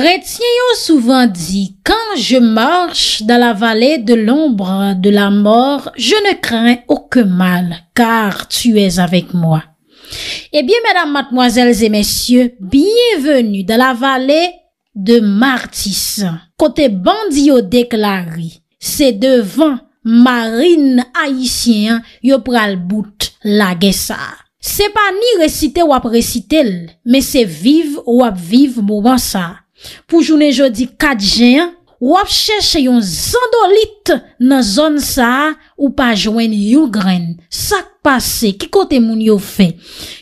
Retien yo souvan di, kan je marche da la vale de l'ombre de la mort, je ne krein ouke mal, kar tu es avek mwa. Ebyen, eh medam matmoazels e mesye, biye venu da la vale de Martisan. Kote bandi yo deklari, se devan marine haisyen yo pral bout la gesa. Se pa ni resite wap resitel, me se vive wap vive mouman sa. Pou jounen jodi 4 jen, wap chèche yon zandolit nan zon sa ou pa jwen yon gren. Sak pase, ki kote moun yo fe?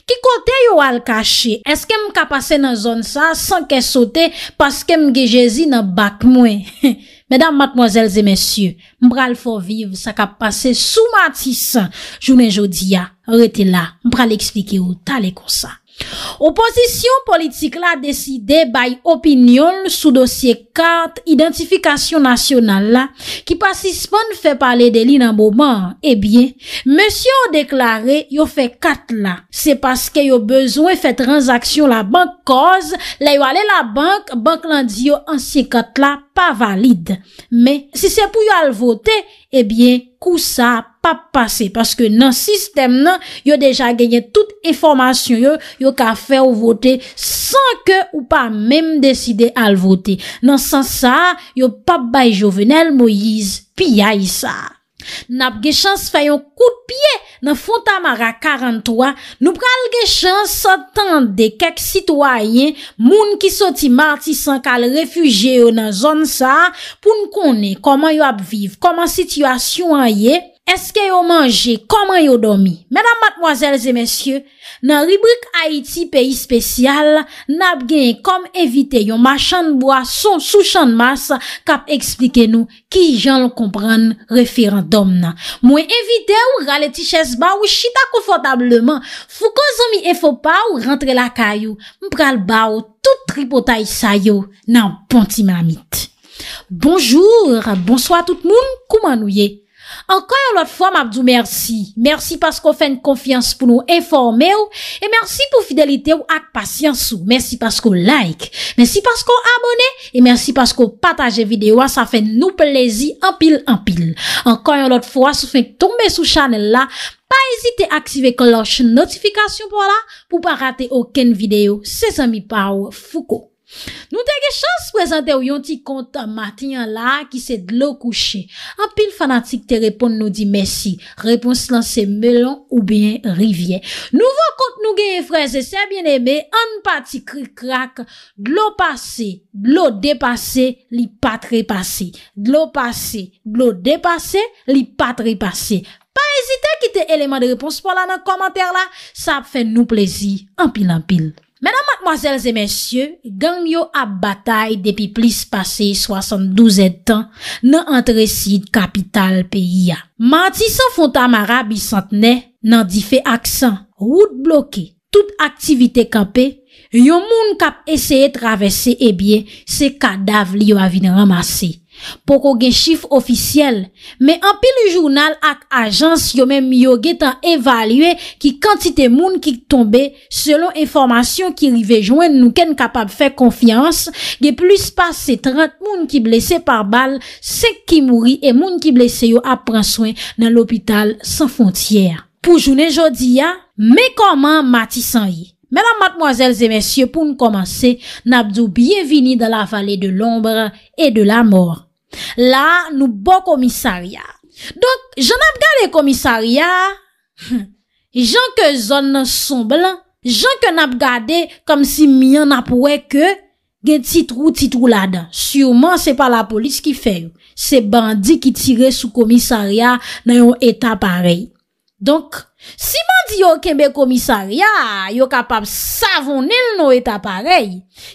Ki kote yo al kache? Eske m ka pase nan zon sa san ke sote paske m gejezi nan bak mwen? Medan matmozelze mesye, m bral fò viv, sak a pase sou matis. Jounen jodi ya, rete la, m bral eksplike ou talek ou sa. Ou posisyon politik la deside bay opinyon sou dosye kat identifikasyon nasyonal la ki pasisman fè pale deli nan mouman, ebyen, monsyon deklare yo fè kat la, se paske yo bezwen fè transaksyon la bank koz la yo ale la bank, bank lan diyo ansye kat la. pa valide. Me, si se pou yo alvote, ebyen, eh kou sa pa pase. Paske nan sistem nan, yo deja genye tout informasyon yo, yo ka fe ou vote, san ke ou pa mem deside alvote. Nan san sa, yo pa bay jovenel mou yiz, pi ya yisa. N ap gechans fayon kout piye nan Fontamara 43, nou pral gechans sotan de kek sitwayen moun ki soti martisan kal refugye yo nan zon sa pou nou konen koman yo ap viv, koman situasyon an ye. Eske yo manje, koman yo domi? Medan matmoazelze mensyo, nan ribrik Haiti, peyi spesyal, nap genye kom evite yon machan boya son souchan mas kap eksplike nou ki jan l kompran referan domna. Mwen evite ou rale tiches ba ou chita konfortableman, fou konzomi efo pa ou rentre la kayo, mpral ba ou tout ripota yisa yo nan ponti manamit. Bonjour, bonsoi tout moun, koman nou ye? Ankan yon lot fwa, mabdou, mersi. Mersi paskou fèn konfians pou nou enforme ou. E mersi pou fidelite ou ak pasyans ou. Mersi paskou like. Mersi paskou abone. E mersi paskou pataje videwa. Sa fèn nou plezi, anpil, anpil. Ankan yon lot fwa, sou fèn tombe sou chanel la. Pa ezite akseve kloche notifikasyon pou la. Pou pa rate oken videyo. Se zan mi pa ou fuko. Nou te ge chans prezante ou yon ti kont a matinyan la ki se dlo kouche. An pil fanatik te repon nou di mesi. Repons lan se melon ou bien rivye. Nou vo kont nou ge ye freze se bien eme an pati kri krak. Dlo pase, dlo depase, li patre pase. Dlo pase, dlo depase, li patre pase. Pa ezite kite eleman de repons pou lan nan komenter la. Sa ap fe nou plezi an pil an pil. Menan matmozèl zè mensyè, gang yo ap batay depi plis pase 72 etan nan antresid kapital peyi ya. Mati san fontan mara bisantene nan dife aksan, wout bloke, tout aktivite kampe, yon moun kap eseye travesse ebyen eh se kadav li yo avine ramase. poko gen chif ofisyel. Me an pi li jounal ak ajans yon men miyo gen tan evalue ki kantite moun ki tombe selon informasyon ki rive jwen nou ken kapab fe konfians gen plis pase 30 moun ki blese par bal sek ki mouri e moun ki blese yo ap pran swen nan lopital san fontiyer. Pou jounen jodi ya, me koman mati san ye? Menan matmoazel zemensye pou nou komanse na bdou biye vini da la vale de lombre e de la mor. La nou bo komisariya. Donk, jan ap gade komisariya, hmm, jan ke zon nan son blan, jan ke nap gade kom si miyan ap wè ke gen titrou titrou la dan. Siuman se pa la polis ki fè, se bandi ki tire sou komisariya nan yon eta parey. Donk, si man di yo kembe komisarya, yo kapap savonil nou et aparey,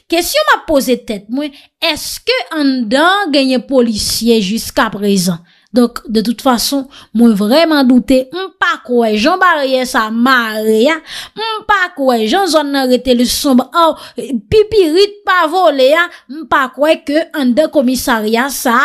kes yo ma pose tet mwen, eske an dan genye polisye jiska prezan? Donk, de tout fason, mwen vremen doute, mwen pa kwe, jen barye sa marye, mwen pa kwe, jen zon narete le sombe, ou oh, pipi rit pa vole, mwen pa kwe ke an de komisarya sa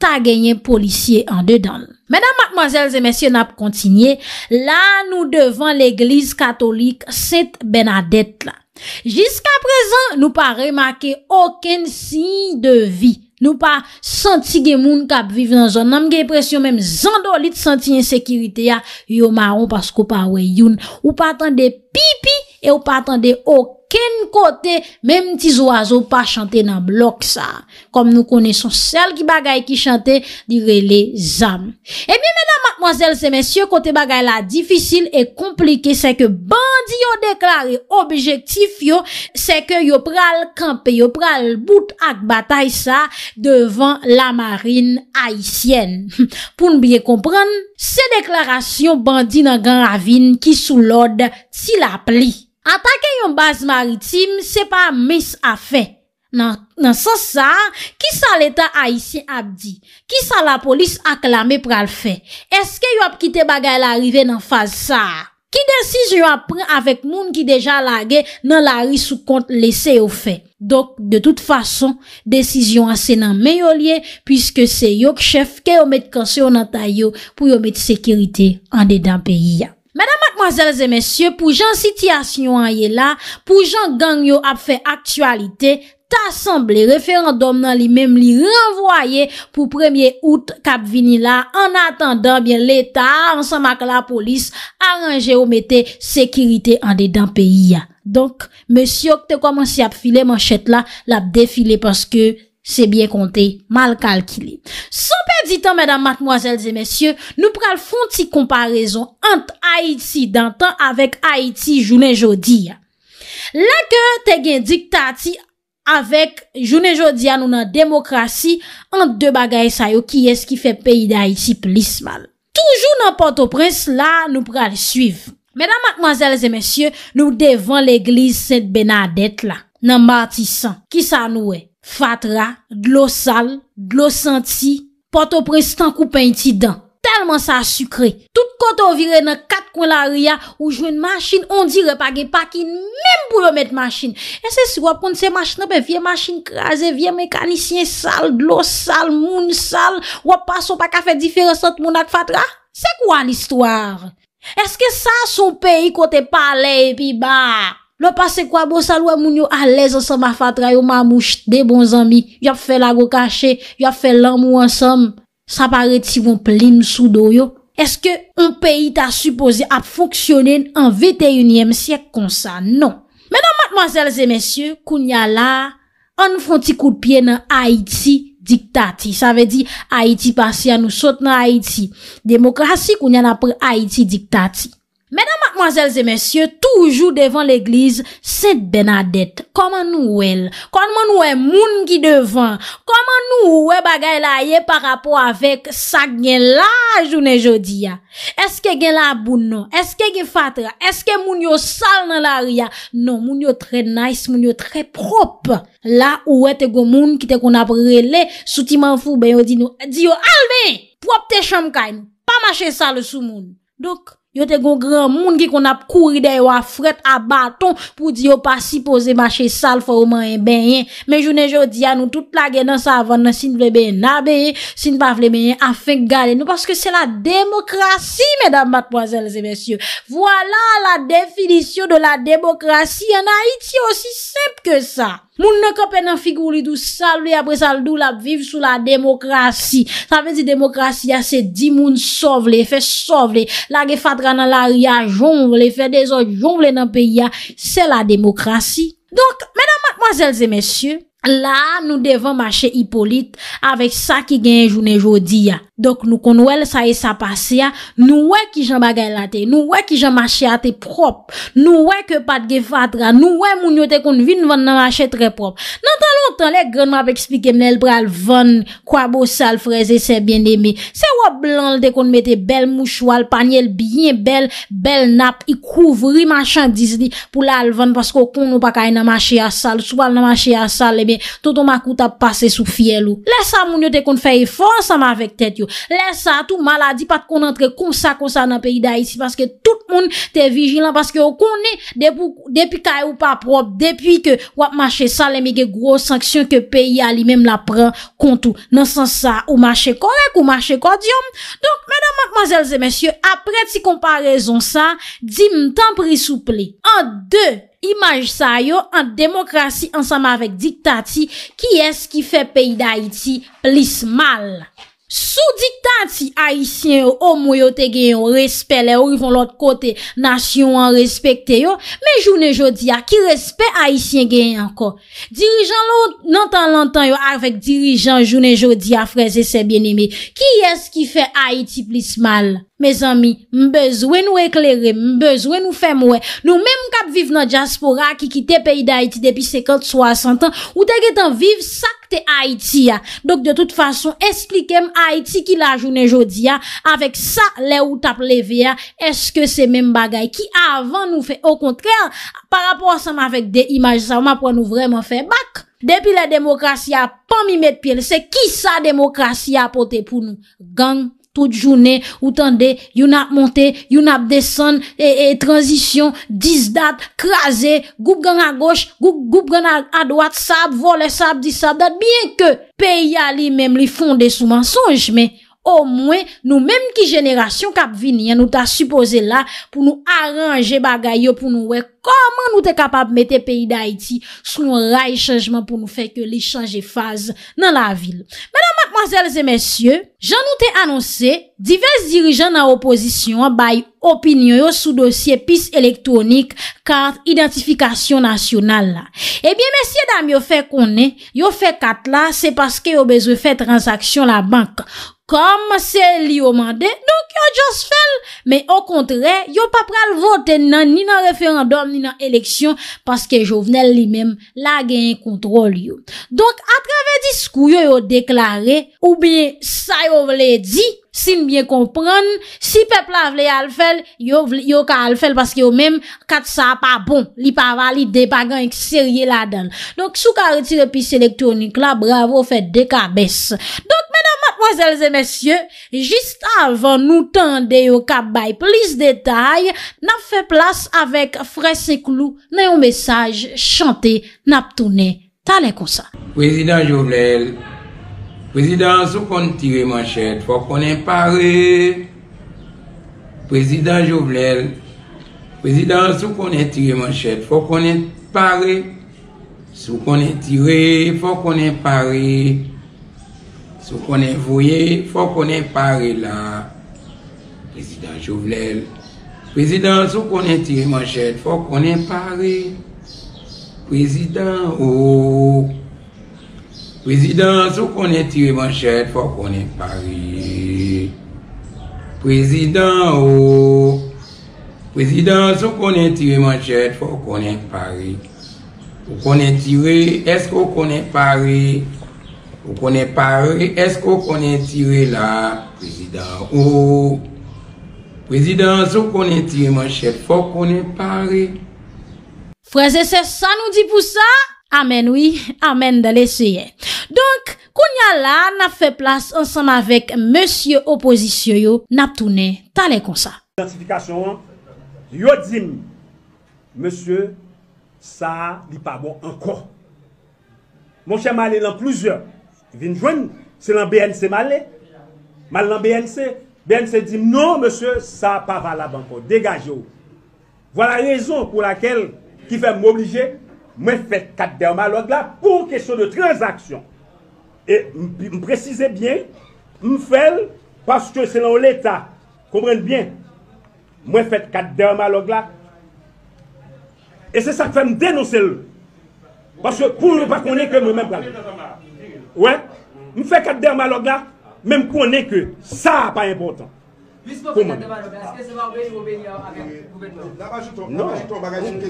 ta genye polisye an dedan. Menan, mademoiselles et messieurs, nan pou kontinye, la nou devan l'eglise katolik, set benadette la. Jiska prezen, nou pa remake oken si de vi. Nou pa santi gen moun kap viv nan zon. Nam gen presyon menm zando lit santi yon sekirite ya. Yo maron pasko pa wey yon. Ou pa atan de pipi. E ou pa atan de ok. Ken kote men mtis oazo pa chante nan blok sa? Kom nou kone son sel ki bagay ki chante, dire le zam. E eh mi mena manzels e mensyo, kote bagay la difisil e komplike, se ke bandi yo deklare objektif yo, se ke yo pral kampe, yo pral bout ak batay sa devan la marine haisyen. Poun biye kompran, se deklarasyon bandi nan gang avin ki sou lode, si la pli. Atake yon baz maritim, se pa mis a fe. Nan san sa, ki sa l'Etat a isi abdi? Ki sa la polis ak lame pral fe? Eske yon ap kite bagay la rive nan faz sa? Ki desiz yon ap pren avek moun ki deja lage nan la risou kont lese yo fe? Dok, de tout fason, desiz yon ase nan meyo liye puisque se yok chef ke yon met konsyon an tay yo pou yon met sekerite an dedan peyi ya. Madame, mademoiselles et messieurs, pour j'en sitia signou a yé la, pour j'en gagne yo ap fè actualité, ta semblé référendum nan li mèm li renvoyé pou 1er août kap vini la, en attendant bien l'État, ensemble ak la polis, arranger ou mette sécurité an dédampé yé. Donc, messieurs, te komensi ap file manchète la, la ap defile parce que... Sebyen konti, mal kalkili. Sopè ditan, mèdam matmoazèl zè mèsyè, nou pral fonti komparèzon ant Aïti dantan avèk Aïti jounen jodi ya. Lè ke te gen dikta ti avèk jounen jodi ya nou nan demokrasi ant dè bagay sayo ki es ki fè peyi d'Aïti plis mal. Toujou nan panto pres, la nou pral suiv. Mèdam matmoazèl zè mèsyè, nou devan l'Eglise Saint-Bénadette la. Nan martisan ki sa nou e. Fatra, dlo sal, dlo senti, poto prestan koupen ti dan. Telman sa sukre. Tout koto vire nan kat kon la ria ou jwen masin, on di repage pakin menm pou remet masin. Ese si wap pon se masin apen, vie masin kraze, vie mekanisyen sal, dlo sal, moun sal, wap pason pa kafe diferent sat moun ak Fatra? Se kwa an istwar? Eske sa son peyi kote pale epi ba? Lo pase kwa bo salwa moun yo alez ansan ma fatrayo ma mouch de bon zami. Yo ap fè la go kache, yo ap fè la mou ansan. Sa pare ti von plin sou do yo. Eske un peyi ta supose ap foksyonen an 21e siyek kon sa? Non. Menan matman zelze mensyou, koun ya la an nou fwanti kout piye nan Haiti diktati. Sa ve di Haiti pasi an nou sot nan Haiti. Demokrasi koun ya nan apre Haiti diktati. Mèdam akmwazèl zè mèsyè, toujou devan l'egliz, sèd benadèt. Koman nou wèl? Koman nou wè moun ki devan? Koman nou wè bagay la ye pa rapò avèk sa gnen la jounè jodi ya? Eske gen la aboun nou? Eske gen fatra? Eske moun yo sal nan la ria? Non, moun yo tre nice, moun yo tre prop. La ou wè te go moun, kite kon apre le, souti manfou, ben yo di nou, di yo, albe! Prop te chanm kayn, pa mache sal sou moun. Dok, Yo te go gran moun ki kon ap kouri de yo a fret a baton pou di yo pasi pose bache sal fawoman e benye. Men jounen joudi an nou tout plage nan sa avan nan sin vle benye na benye, sin pa vle benye a fe gale nou. Paske se la demokrasi, mèdame, batmoazèles e mèsyou. Vwala la definisyon de la demokrasi en Haiti osi semp ke sa. Moun nan kopè nan figou li dou sal li apre sal dou la ap viv sou la demokrasi. Sa vezi demokrasi ya se di moun sov li, fe sov li. La ge fatra nan la ria jomv li, fe de zo jomv li nan pe ya. Se la demokrasi. Donk, menan matmazelze mesyou, la nou devan mache hipolit avèk sa ki gen jounen jodi ya. Dok nou kon wèl sa e sa pase ya, nou wè ki jan bagay la te, nou wè ki jan mache a te prop, nou wè ke pat ge fatra, nou wè moun yo te kon vin van nan mache tre prop. Nantan lontan lè, gran ma vek spike mnel pral van, kwa bo sal freze se bien deme. Se wè blan lè kon mette bel mouch wèl, panye l biyen bel, bel nap, i kouvri machan dizdi pou lal van, pasko kon nou pa kaye nan mache a sal, sou pal nan mache a sal, e ben, toto ma kouta pase sou fiel ou. Lè sa moun yo te kon fèye fon sa ma vek tèt yo. Le sa tou maladi pat kon entre kon sa kon sa nan peyi da iti Paske tout moun te vijilan Paske yo kon ne depi ka e ou pa prop Depi ke wap mache sa le mege gro sanksyon Ke peyi a li mem la pren kontou Nan san sa ou mache korek ou mache kodyom Donk mèdame ak mazelze mèsyon Apre ti kompa rezon sa Dim tan pri souple An de imaj sa yo An demokrasi ansama vek dikta ti Ki es ki fe peyi da iti lis mal Sou diktati Haitien yo, o mwen yo te genyon, respele yo, yon yon lout kote, nasyon an respekte yo, men jounen jodia ki respe Haitien genyon anko. Dirijan lout, nan tan lantan yo, arvek dirijan jounen jodia freze se bien eme, ki es ki fe Haiti plis mal? Mez ami, mbezwe nou eklere, mbezwe nou femwe, nou men mkap viv nan diaspora ki ki te peyi da Haiti depi 50-60 an, ou te getan viv sa, te Haiti ya. Dok de tout fason, esplikem Haiti ki la jounen jodi ya, avek sa le ou tap leve ya, eske se men bagay ki avan nou fe. Au kontrel, par rapport sa ma vek de imaj, sa ma pou an nou vreman fe. Bak, depi la demokrasi ya, pan mi met pi el, se ki sa demokrasi ya apote pou nou? Gang, Tout jounè, ou tande, yon ap monte, yon ap desen, e transition, dis dat, krasè, goup gen a goch, goup gen a doat, sab, vole, sab, dis sab, dat, bien ke pey ya li menm li fonde sou mensonj, me. Ou mwen nou menm ki jeneration kap vinye nou ta suppose la pou nou aranje bagay yo pou nou wek koman nou te kapap mette peyi da iti sou nou ray chanjman pou nou feke li chanje faz nan la vil. Madame, mademoiselles et messieurs, j'an nou te annonce divers dirijans nan oposisyon bay opinyon yo sou dosye pis elektronik kart identifikasyon nasyonal la. Ebyen messieurs, dame, yo fe konen, yo fe kat la se paske yo bezwe fe transaksyon la banka. kom se li yo mande, donk yo jous fel, me o kontre, yo pap pral vote nan ni nan referandum, ni nan eleksyon, paske jovenel li mem, la gen yon kontrol yo. Donk, atrave diskou yo yo deklare, oube, sa yo vle di, sin bien kompran, si pep la vle al fel, yo ka al fel, paske yo mem, kat sa pa bon, li pa vali, de pa gan ek serye la dan. Donk, sou ka retire pis elektronik la, bravo, fe dekabes. Donk, Mwazelze mesye, jist avon nou tende yo kabay plis detay, nap fe plas avek Fresseklu nan yon mesaj chante nap toune tale konsa. Prezident Jovlel, prezident sou konen tire man chet, fok konen pare. Prezident Jovlel, prezident sou konen tire man chet, fok konen pare. Sou konen tire, fok konen pare. Sou konen foye, fò konen pare la President Chouvlet Present, sou konen tire manchet, fò konen pare Present, ou Present, sou konen tire manchet, fò konen pare Present, ou Present, sou konen tire manchet, fò konen pare Pongen tire, esko kongen pare Fou konen pare, eskou konen tire la, prezident ou, prezident sou konen tire manche, fou konen pare. Freze se sa nou di pou sa, amen oui, amen de leseye. Donk, konya la na fe plas ansanm avek monsye opozisyoyo na ptoune tale konsa. Jantifikasyon, yodim, monsye sa li pabon anko. Monsye male lan plouzyon. Il vin joindre, c'est dans BNC malé. Mal dans BNC. BNC dit non, monsieur, ça pas valable encore. Dégagez-vous. Voilà la raison pour laquelle qui fait m'obliger, moi fait 4 dermalogues là pour question de transaction. Et me préciser bien, me fait parce que c'est l'État. Comprenez bien. Moi fait 4 dermalogues là. Et c'est ça qui fait me dénoncer. Parce que pour ne pas connaître que moi-même. Mwen fè kat dermalog la, mwen mwen konen ke, sa pa e botan. Mwen fè kat dermalog la, mwen mwen mwen mwen mwen. La mwen ajiton bagay, sou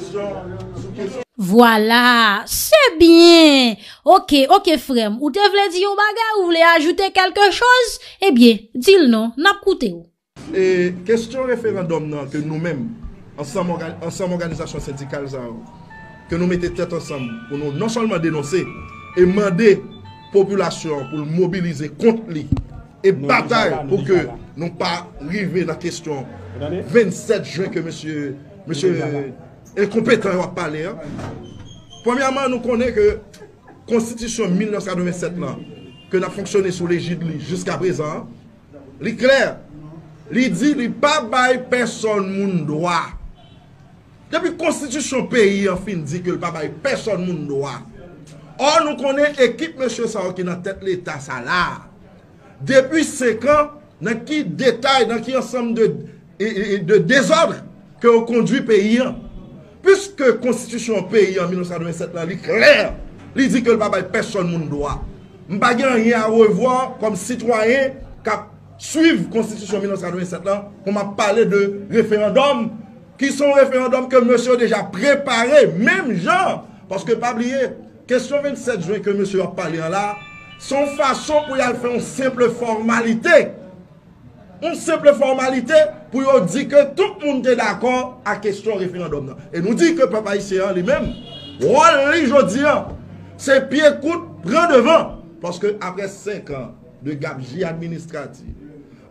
kèstyon. Voilà, se bie. Ok, ok frem, ou te vle di yo bagay, ou vle ajite kelke chòs, e eh bie, dil non, nap koute. Kèstyon referandom nan, ke nou men, ansem organizasyon sèdikal zan, ke nou mette tèt ansem, pou nou nan solman denose, e mande, population pour mobiliser contre lui et bataille pour que nous pas arriver la question 27 juin que monsieur monsieur incompétent va parler. Hein. Premièrement, nous connaissons que la constitution 1987 là que fonctionné sous l'égide jusqu'à présent, est hein. clair. elle dit li pas bail personne moun droit. Depuis constitution pays en dit que le pas personne moun droit. Or, nous connaissons l'équipe, M. Sao, qui est dans tête l'État, ça Depuis 5 ans, dans qui détail, dans qui ensemble de, de désordre que vous conduit pays. Hein. Puisque la constitution pays en 1927, là, est il dit que le personne ne doit. Je ne rien à revoir comme citoyen qui suivi la constitution 1927 là, on m'a parlé de référendum, qui sont référendums que monsieur a déjà préparé, même genre, parce que pas oublier, Kèstyon 27 juen ke mè sè yon palè an la, son fason pou yon fè yon simple formalite, yon simple formalite pou yon di ke tout moun tè d'akon a kèstyon referendum nan. E nou di ke pè pa yi sè yon li mèm, wò lè li jò di an, se pi ekout prè devan, pòske apre 5 an de gabji administratif,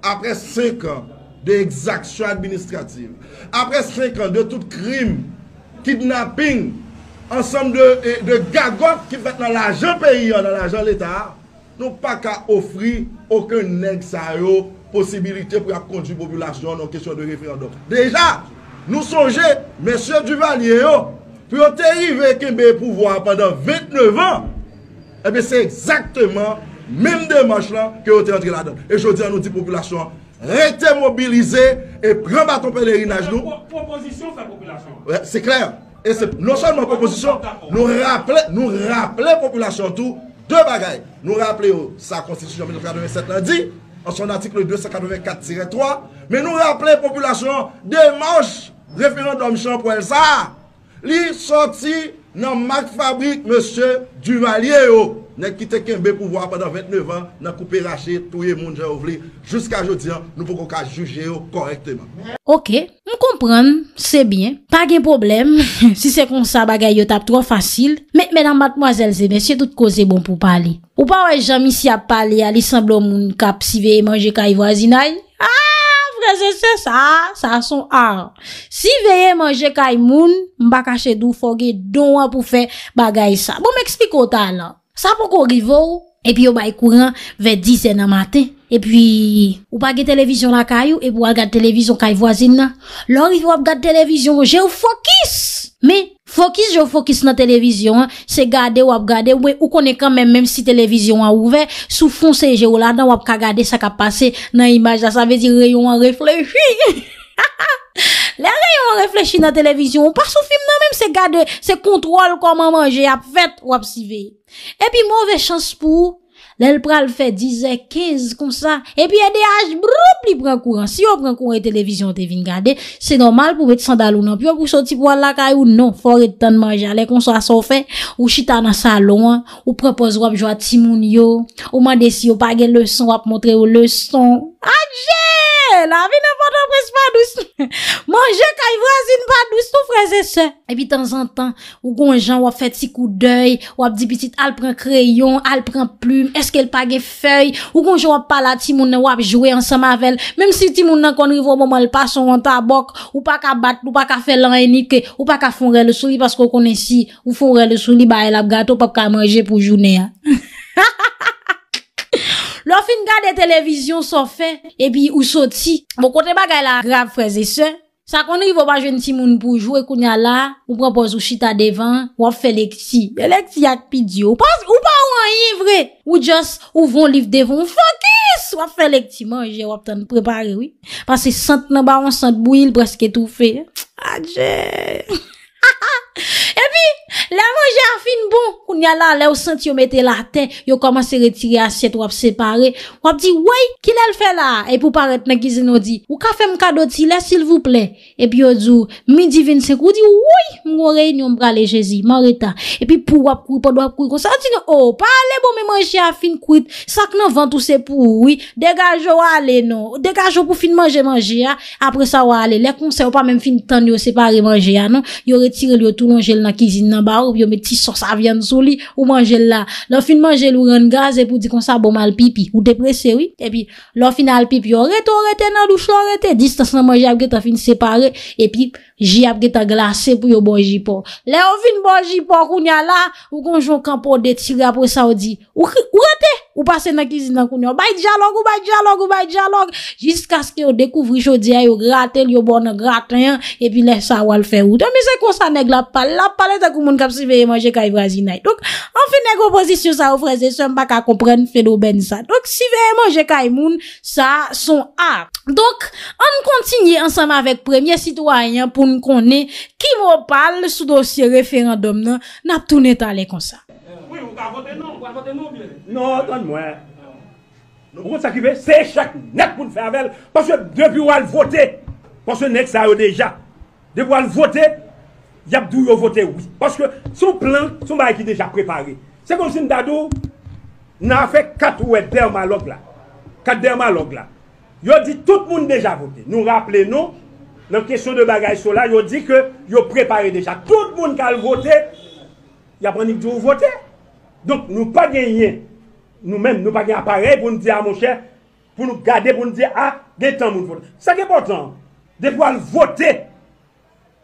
apre 5 an de exaksyon administratif, apre 5 an de tout krim, kidnapping, ansanm de gagot ki pat nan l'ajan peyi yo nan l'ajan l'Etat, nou pa ka ofri okun neg sa yo posibilite pou ya konti populasyon nan kesyon de refriandot. Deja, nou sonje, M. Duvalier yo, pou yo te yive kembe pouvoi apan dan 29 an, ebe eh se exakteman, mem de manch lan ke yo te yive la dan. Ejodi an nou di populasyon rete mobilize e pran baton pe l'erinaj nou. Se yon proposisyon sa populasyon. Se yon proposisyon sa populasyon. Esep, nou chan nou an komposisyon, nou rappele, nou rappele populasyon tou, de bagay. Nou rappele yo, sa konstitusyon 1927 lendi, an chan natik nou 244-3, men nou rappele populasyon de manch, referant domichan pou el sa. Li soti nan mak fabrik monsye Duvalier yo. Nè kite kenbe pou vwa padan 29 an, nè koupe rache tou ye moun jè ouvle. Jusk a jodi an, nou pou kon ka juje yo korekte man. Ok, m kompran, se bin. Pa gen problem, si se kon sa bagay yo tap tro fasil. Mè nan batmwazel zè men, se tout ko zè bon pou pali. Ou pa wè jami si ap pali alisemblou moun kap si veye manje kay vwa zinay? Aaaa, prese se sa, sa son a. Si veye manje kay moun, m bakache dou fogue donwa pou fe bagay sa. Bou m ekspliko ta nan? Sa pou kon rivo ou, epi ou ba ekouran ve 10 en a maten, epi ou pa ge televizyon la kay e ou, epi ou al gade televizyon kay vwazin nan, lor yon wap gade televizyon, jè ou fokis, me fokis, jè ou fokis nan televizyon, se gade ou ap gade, ou kone kanmen menm si televizyon a ouve, sou fon se jè ou la, nan wap ka gade sa ka pase nan imaj la, sa vezi rayon an refleji, ha ha ha. Lè rè yon reflechi nan televizyon, ou par sou film nan, mèm se gade, se kontrol koman manje, ap fèt wap sivè. E pi mou ve chans pou, lè l'pral fèt, dizè kez kon sa, e pi e de a jbroub li pran kouran. Si yon pran kouran televizyon, te vin gade, se normal pou met sandalounan, pi yon pou soti pou an lakayounan, fòre et tèn manje. Ale kon so a so fèt, ou chita nan salon, ou prepoz wap jwa timoun yo, ou mande si yo pagè lè son, wap montre yo lè son. Adjè! la, vi ne patan prez pa dous, manje ka y vwa zin pa dous, tou freze se. E pi tan zan tan, ou kon jan wap fet si kou d'oy, wap di pitit al pren kreyon, al pren plume, eske l page fey, ou kon jan wap pala ti mounen wap jwe ansama vel, menm si ti mounen kon rivo mouman l pason wantan bok, ou pa ka bat, ou pa ka felan enike, ou pa ka fonre le souli, paskou konensi, ou fonre le souli, ba el ap gato, pa ka manje pou jounen ya. Ha ha ha ha! Wafin gade televizyon so fe, epi ou soti. Mwen bon, kote bagay la grab freze se. Sa konou yon wapajwen ti moun poujou e kounya la, wapropoz ou chita devan, wapfe lek ti. E lek ti akpid yo. Ou pa ou an yivre, ou just ouvon liv devan. Fokis! Wapfe lek ti manje wap tan prepare wii. Pase sant nan ba wansant bouil preske toufe. Adjei! E pi, la manje a fin bon, ou nye la, le ou sent yo mette la ten, yo komanse retire aset, wap separe, wap di, woy, kil el fe la? E pou paret na gize nou di, ou ka fe mkado ti la, sil vouple? E pi yo zou, mi divin se kou di, woy, mwore yon brale jezi, mwore ta. E pi pou wap kou, pod wap kou, oh, bon, wap separe, wap separe, wap separe, wap separe, wap separe, wap separe, wap separe, wap separe, wap separe, wap separe, wap separe, wap separe, wap separe, Kizine nan barou Yo meti sosa vyan sou li Ou manjel la Lo fin manjel ou ren gaz E pou di kon sa bomal pipi Ou deprese wii E pi Lo fin al pipi Yo rete ou rete Nan douche ou rete Distans nan manjel Apeke ta fin separe E pi ji apke ta glase pou yo bon jipo. Le ou fin bon jipo koun ya la, ou konjou kampo de tira pou sa ou di. Ou rate, ou pase na kizi nan koun yo. Bay diyalog, ou bay diyalog, ou bay diyalog, jiska skè ou dekouvri chou diya yo gratel, yo bon yo graten, epi le sa ou al ferou. Demi se kon sa neg la pal, la pal etakou moun kap si veye manje kay brazi e nay. Dok, an fin neg oposisyon sa ou freze, se mba ka kompren feno ben sa. Dok, si veye manje kay e moun, sa son a. Dok, an kontinye ansam avek premye sitwayen pou moun konnen qui mo parle sous dossier référendum nan n'a tourné talé comme ça oui ou ka voter non ou ka voter non bien non attend moi nous on s'arrive c'est chaque net pour faire avec parce que depuis ou al voter parce que net ça déjà depuis ou al voter y a dou voter oui parce que son plan son bail qui déjà préparé c'est comme si ndado n'a fait quatre ou dermalogue là quatre dermalogue là a dit tout le monde déjà voté. Nous rappelons, dans la question de bagages sur là, ils dit que ils préparé déjà. Tout le monde qui a voté, il a pas du voter. Donc, nous pas gagné. Nous-mêmes, nous pas gagné appareil pour nous dire à ah, mon cher, pour nous garder, pour nous dire, ah, des temps, nous voter. Ça qui est important, de pouvoir voter,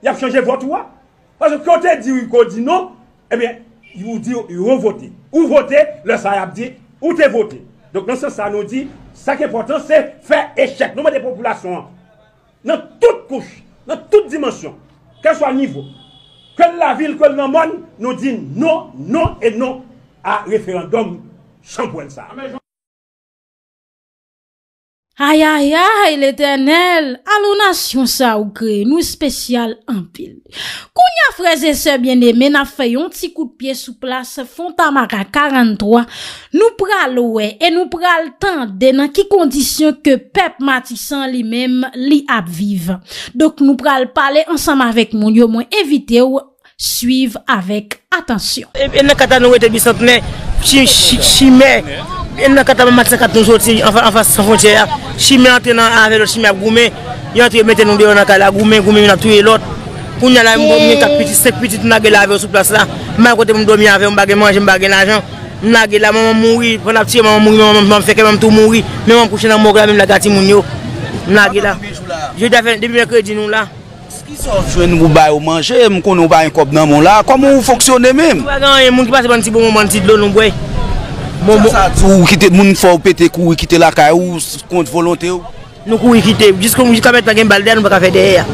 il y a changé votre voix Parce que quand on dit, qu'on dit non, eh bien, il vous dit, il voter. Ou voter, le ça dit, ou t'es voté Donc, dans ce sens, ça nous dit, ça qui est important, c'est faire échec. Nous des populations dans toute couche, dans toute dimension, quel soit niveau, que la ville, que le monde, nous dit non, non et non à référendum sans ça. Ayayay, l'Eternel, alo nasyon sa ou kre, nou spesyal anpil. Kounya freze se biene mena fayon ti koupie sou plase fontamara 43, nou pralowe e nou pral tende nan ki kondisyon ke pep matisan li mem li apvive. Dok nou pral pale ansam avek moun yo mwen evite ou suive avek atensyon. Mwen akata mwen mati sa katoun choti, anfa sa foncherya. Chi mwen ante nan anve lòt, chi mwen ap goumè. Yon ante yon metè nou deyon anka la goumè, goumè mwen ap touye lòt. Koun yon la yon mwen kap pitit, sek pitit, mwen anke la ave yon sou plas la. Mwen akote mwen domi anve, mwen bagè manje, mwen bagè nanjan. Mwen anke la, mwen mwen mounri, pran ap tire mwen moun mounri, mwen mwen mwen feke mwen mwen tou mounri. Mwen mwen pouche nan mok la, mwen mwen lakati moun yo. Mwen anke la. Joui ta fèn Moun moun faw pete kou wikite lakay ou konti volonte ou? Nou kou wikite, jis kou moun jis kamet pa gen balde anou baka fede e ya.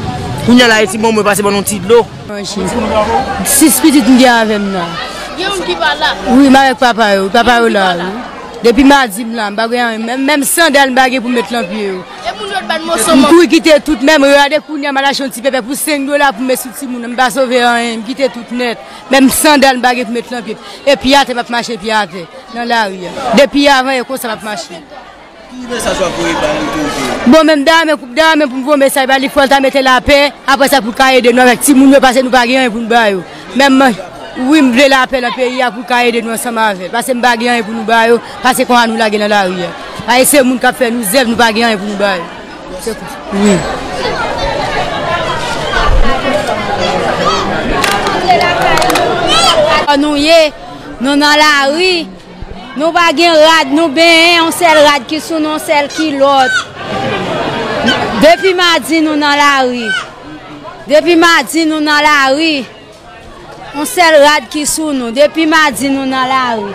Kou nyan la eti moun moun pase banon titlo. Moun shi, six pitit nge avem la. Yon ki bala? Ou yon mawek papa ou, papa ou la. Depi ma zim la, m bagay an yon, mèm sèndel m bagay pou mèt lan pye yon. E m kou kite tout mèm, rade kou ni amal a chon ti pepe pou sèng nou la pou mè sèndel m bagay pou mèt lan pye. E pi ate m ap mache, pi ate, nan la ouye. Depi avan yon, konsa e bon, m ap mache. Bon mèm da, mèm kou da, mèm pou m vò mè sa yon, bali folta mète la pe, apwa sa pou kare de nou, mèm sèndel m bagay an yon pou m bagay yon. Ouwi m vle la apel an peyi akou ka ede nou an sa mavel. Pase m bagyen an e pou nou bayo, pase kon an nou lage nan la ouye. A ese moun ka fe nou zev, nou bagyen an e pou nou bayo. Se fous. Ouwi. An nou ye, nou nan la ouye. Nou bagyen rad, nou ben en, an sel rad ki sou, nan sel ki lot. Defi madi nou nan la ouye. Defi madi nou nan la ouye. On sel rad ki sou nou, depi madzi nou nan la ou.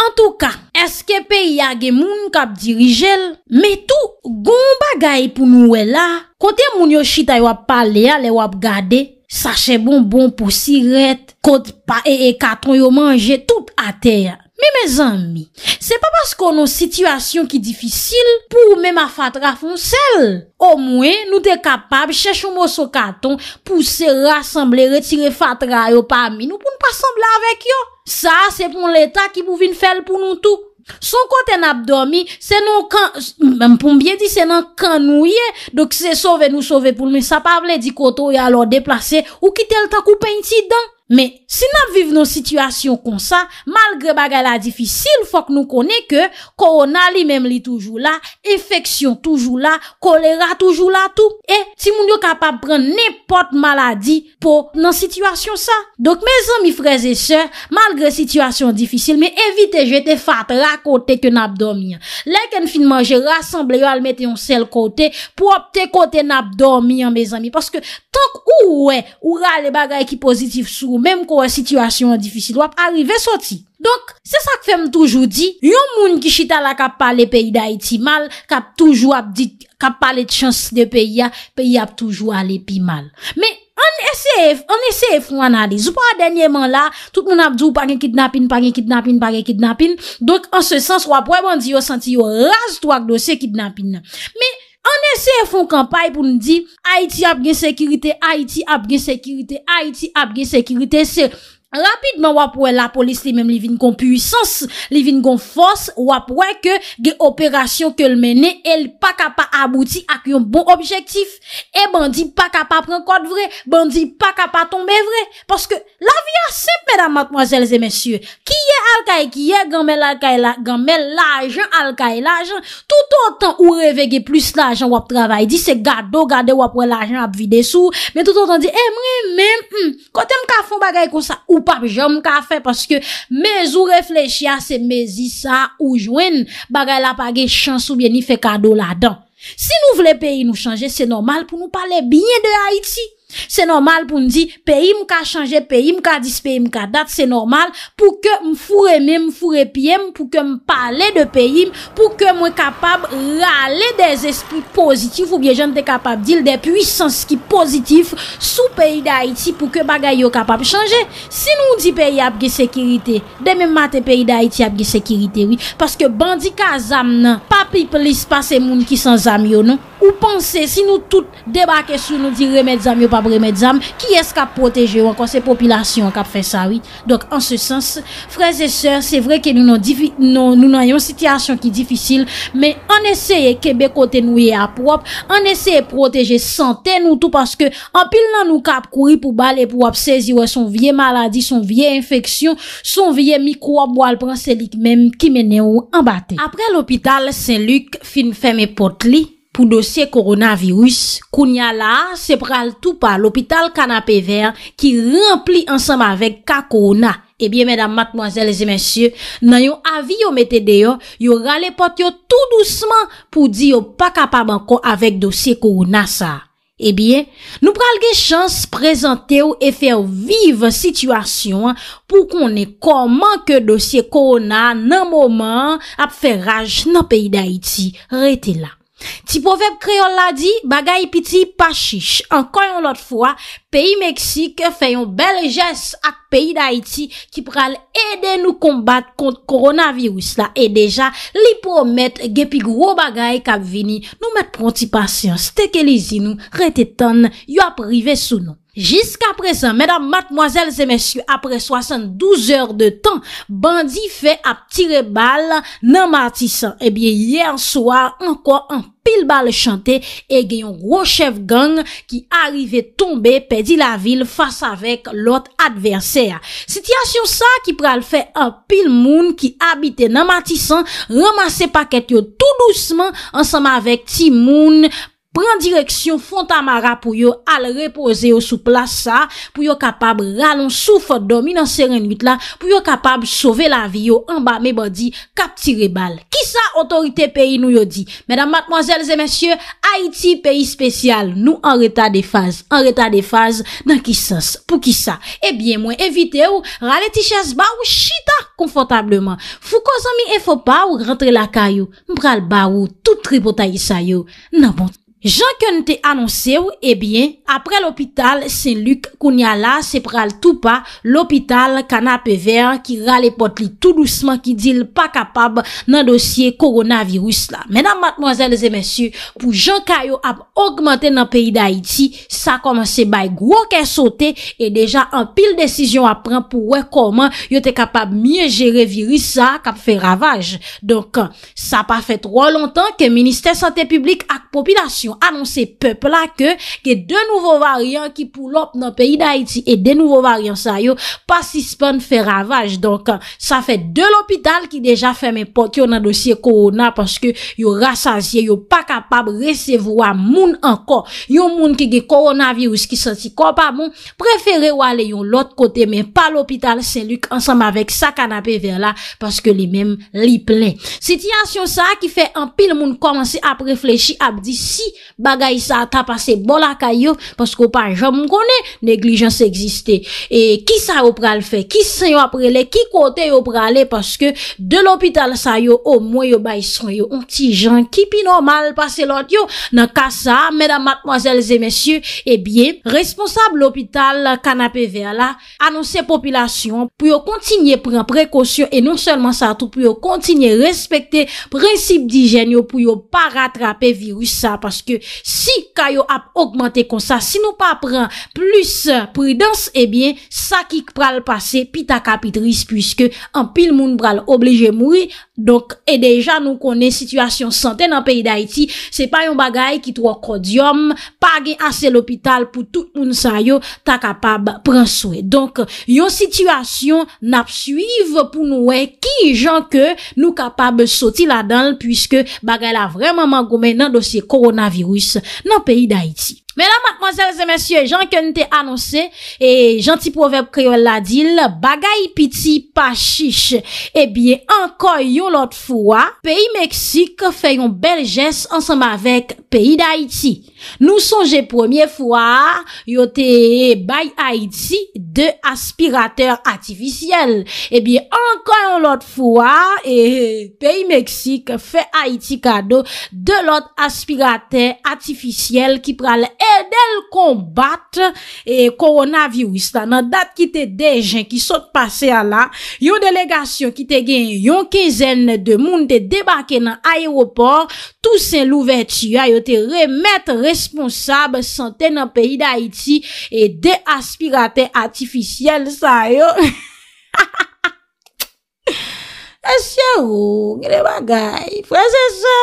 En touka, eskepe yage moun kap dirijel, me tou goun bagay pou nou we la, kote moun yo chita yo ap palea, le yo ap gade, sachè bonbon pou si ret, kote pa e e katon yo manje tout a teya. Mi me zanmi, se pa bas konon situasyon ki difisil pou mè ma fatra fon sel. O mwen nou de kapab chèchou mò so katon pou se rassemble retire fatra yo pa mi nou pou npa assemble avèk yo. Sa se pou l'Etat ki pou vin fel pou nou tou. Son konten abdomi se nou kan, mèm pou mbyè di se nou kan nou ye. Dok se sove nou sove pou mwen sa pa vle di koto ya lo deplase ou ki tel ta koupen ti dan. Men, si nan vive nan sitwasyon kon sa, malgre bagay la difisil, fok nou kone ke korona li menm li toujou la, efeksyon toujou la, kolera toujou la tou, e, ti moun yo kapap pren nepot maladi pou nan sitwasyon sa. Dok, mez ami freze se, malgre sitwasyon difisil, men evite jete fat rakote ke nan abdominyan. Lè ken finman je rassemble yo al mette yon sel kote pou opte kote nan abdominyan, mez ami, paske... Tonk ou wè, ou wè alè bagay ki pozitif sou, mèm kwa wè situasyon an difisil, wè ap arrive soti. Donk, se sa k fèm toujou di, yon moun ki chita la kap pale peyi da iti mal, kap toujou ap di, kap pale chans de peyi ya, peyi ap toujou alepi mal. Mè, an esef, an esef wè nan li. Zupan denye man la, tout moun ap di ou pange kidnapin, pange kidnapin, pange kidnapin. Donk, an se sens wè, wè mwen di yo senti yo raze to ak dosye kidnapin nan. Mè, Anè sè foun kampay pou nou di IT ap gen sekirite, IT ap gen sekirite, IT ap gen sekirite sè Rapidman wap wè la polis li menm li vin kon puwisans Li vin kon fos wap wè ke ge operasyon kel mène El pa kapa abouti ak yon bon objektif E bandi pa kapa pren kote vre Bandi pa kapa tombe vre Paske la viya sep mèdam matmwazèl zè mèsyè Kiye alkay kiye gamel alkay la Gamel la ajan alkay la ajan Tout an tan ou revè ge plus la ajan wap travay Di se gado gade wap wè la ajan ap vide sou Men tout an tan di e mèm Kote m ka fon bagay kon sa ou Papi jom ka fe Paske me zou reflechya Se me zisa ou jwen Bagay la page chan sou bien Ni fe kado la dan Si nou vle peyi nou chanje Se normal pou nou pale bine de Haiti Se normal pou n di peyi m ka chanje, peyi m ka dis, peyi m ka dat Se normal pou ke m fureme, m furepiyem Pou ke m pale de peyi m Pou ke m wè kapab rale de zespri pozitif Ou bie jen te kapab dil de pwisans ki pozitif Sou peyi da iti pou ke bagay yo kapab chanje Si nou di peyi apge sekirite Deme m mate peyi da iti apge sekirite Paske bandi ka zam nan Pa pi plis pa se moun ki san zam yo nan Ou panse si nou tout debake sou nou di remet zam yo pa Abre medzam, ki es ka proteje wakwa se popilasyon kap fe sawi. Dok an se sens, frez e ser, se vre ke nou nan yon sityasyon ki difisil, me an eseye kebe kote nou ye ap wap, an eseye proteje sante nou tou paske an pil nan nou kap kuri pou bale pou ap sezi wè son vie maladi, son vie infeksyon, son vie mikroboal pranselik menm ki mene ou embate. Apre l'opital Saint-Luc, film Femme et Potli, Pou dosye koronavirus, kounya la se pral tou pa l'opital kanapè ver ki rempli ansama vek ka korona. Ebyen, mèdam, matmoazèl, zè mèsyè, nan yon avi yon metè deyo, yon rale pot yo tout douceman pou di yon pa kapabanko avek dosye korona sa. Ebyen, eh nou pral gen chans prezante ou e fè ou vive situasyon pou konè koman ke dosye korona nan mouman ap fè raj nan peyi da iti rete la. Ti povep kreol la di, bagay piti pa chich. Anko yon lot fwa, peyi Meksik feyon belges ak peyi da iti ki pral ede nou kombat kont koronavirus la. E deja, li pou omet gepi gwo bagay kap vini nou met pronti pasyans teke li zinou rete ton yo aprive sou nou. Jiska presen, mèdam, matmoazèl, zè mèsyou, apre 72 or de tan, bandi fè ap tire bal nan matisan. Ebyen, eh yè an soar, anko an pil bal chante, e gen yon rochev gang ki arrive tombe pedi la vil fasa vek lot adversè. Sitya syon sa ki pral fè an pil moun ki abite nan matisan, ramase paket yo tout lousman ansama vek ti moun, Pren direksyon fontan mara pou yo al repose yo sou plasa. Pou yo kapab raloun sou fote domi nan seren nit la. Pou yo kapab sove la vi yo anba me bodi kap tire bal. Ki sa otorite peyi nou yo di? Mèdam matmozèl zè mèsyè, Haiti peyi spesyal. Nou an reta de faz. An reta de faz, nan ki sens? Pou ki sa? Ebyen eh mwen evite yo rale tichès ba ou chita konfotableman. Fou ko zami enfo pa ou rentre la kayo. Mpral ba ou tout tri pota yisa yo. Nan moun. Jean ke nou te anonsè ou, ebyen, eh apre l'hôpital Saint-Luc-Kouniala se pral tou pa l'hôpital Kanape-Vean ki rale pot li tout lousman ki dil pa kapab nan dosye koronavirus la. Menam, matmozèles e mèsyou, pou Jean Kayo ap augmente nan peyi d'Haïti, sa komanse bay gwo ke sote e deja an pil desisyon apren pou wè koman yo te kapab mye jere virus sa kap fe ravaj. Donk, sa pa fè tro lontan ke Ministè Santé Publique ak Popilasyon. anonsè pep la ke ke de nouvo varyan ki pou lop nan peyi da iti e de nouvo varyan sa yo pasispan fè ravaj donk sa fè de l'hôpital ki deja fè mè pot yon nan dosye korona paske yon rassasye yon pa kapab resevwa moun anko yon moun ki ge koronavirus ki santi kopa moun preferè wale yon lot kote mè pa l'hôpital sè lük ansam avèk sa kanapè vè la paske li mèm li plè sè ti ansyon sa ki fè an pil moun komanse ap reflechi ap di si Bagay sa tapase bolakay yo Paske ou pa jom mkone Neglijansi egziste E ki sa yo prale fe? Ki sa yo aprele? Ki kote yo prale? Paske de l'hopital sa yo Ou mwen yo bay son yo Ontijan ki pi normal Pase lant yo Nan kasa Medan matmoazelze mesyou E eh bie responsable l'hopital Kanapé ver la Anonse popilasyon Puyo kontinye pren prekosyon E non selman sa tout Puyo kontinye respekte Prinsip dijen yo Puyo pa ratrape virus sa Paske Si kayo ap augmente kon sa Si nou pa pran plus pridans Ebyen eh sa ki pral pase Pi ta kapitris Puiske an pil moun pral oblige moui Donk e deja nou konen Situasyon santen an peyi da iti Se pa yon bagay ki tro kodyom Page ase l'opital Pou tout moun sa yo ta kapab pran soue Donk yon situasyon Nap suive pou nou we Ki jan ke nou kapab Soti la dal Puiske bagay la vreman man gomen nan dosye koronavy virus país da Haiti. d'Haïti. Menan matman, zèlèzè, mèsyè, janken te anonsè, e janti povep kriol la dil, bagay piti pa chiche, e bie anko yon lot fwa, peyi Meksik fè yon bel jès ansama vek peyi da Haiti. Nou sonje pwemye fwa, yote bay Haiti de aspirater atifisyele, e eh bie anko yon lot fwa, e peyi Meksik fè Haiti kado de lot aspirater atifisyele ki pral enkwè Edel kombat koronavirwista nan dat ki te dejen ki sot pase ala, yo delegasyon ki te gen yon kezen de moun te debake nan ayropor, tou sen louverti ya yo te remet responsab senten nan peyi da iti e deaspirate atifisyel sa yo. Esye ou, gile bagay, fwese se,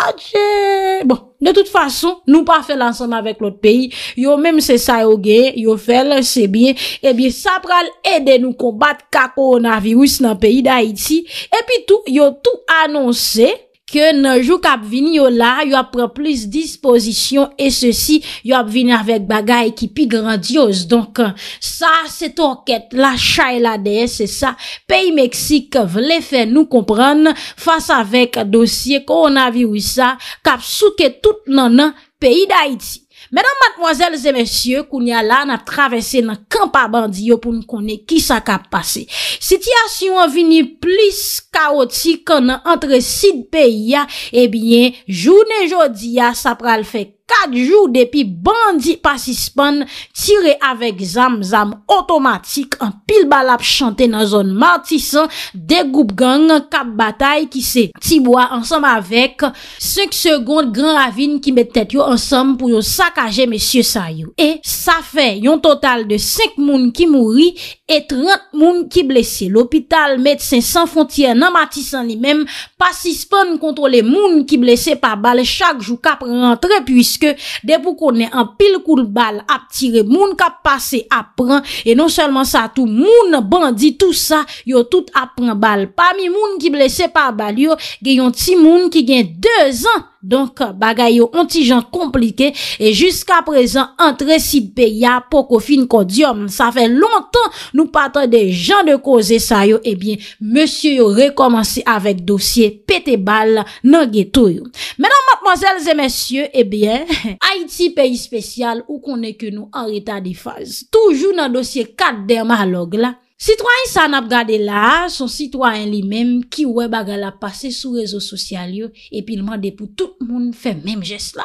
adje. Bon, de eh tout fason, nou pa fè l'ansan avèk l'ot peyi, yo mèm se sa yo gen, yo fè l'ansen biyen, e biye sa pral ede nou kon bat kako ona virus nan peyi d'Haïti, e pi tou, yo tou anonsè, Ke nanjou kap vini yo la, yo ap pren plis dispozisyon e se si, yo ap vini avek bagay ki pi grandios. Donk sa, se ton ket la chay la dey, se sa, peyi Meksik vle fe nou kompran fasa avek dosye koronavi wisa, kap souke tout nanan peyi da iti. Mèdam matmwazèl zè mèsyè, koun ya la nan travesè nan kampa bandiyo pou nou konè ki sa ka pase. Sityasyon vini plis kaoti kon nan antre sid peyi ya, ebyen, eh jounè jodi ya, sa pral fèk. 4 jou depi bandi pasispon tire avek zam zam otomatik an pil balap chante nan zon martisan de goup gang kap batay ki se tibwa ansam avek 5 segonde gran ravine ki mette yo ansam pou yo sakaje mesye sa yo. E sa fe yon total de 5 moun ki mouri et 30 moun ki blese l'opital medsen san fontien nan martisan li mem pasispon kontro le moun ki blese pa bal chak jou kap ren an tre pwisi ke de pou konen an pil koul bal ap tire moun kap pase ap pran e non selman sa tou moun bandi tout sa yo tout ap pran bal pa mi moun ki blese pa bal yo ge yon ti moun ki gen 2 an Donk bagay yo ontijan komplike, e jiska prezan antre si beya pokofin kodyom. Sa fe lontan nou patan de jan eh eh de koze sayo, ebyen, monsye yo rekomansi avek dosye pete bal nan geto yo. Menan matmazelze monsye, ebyen, Haiti peyi spesyal ou konen ke nou an reta di faz. Toujou nan dosye kat der ma log la. Citwany san ap gade la, son citwany li menm ki web ap gade la pase sou rezo sosyal yo Epi lman depou, tout moun fè menm jes la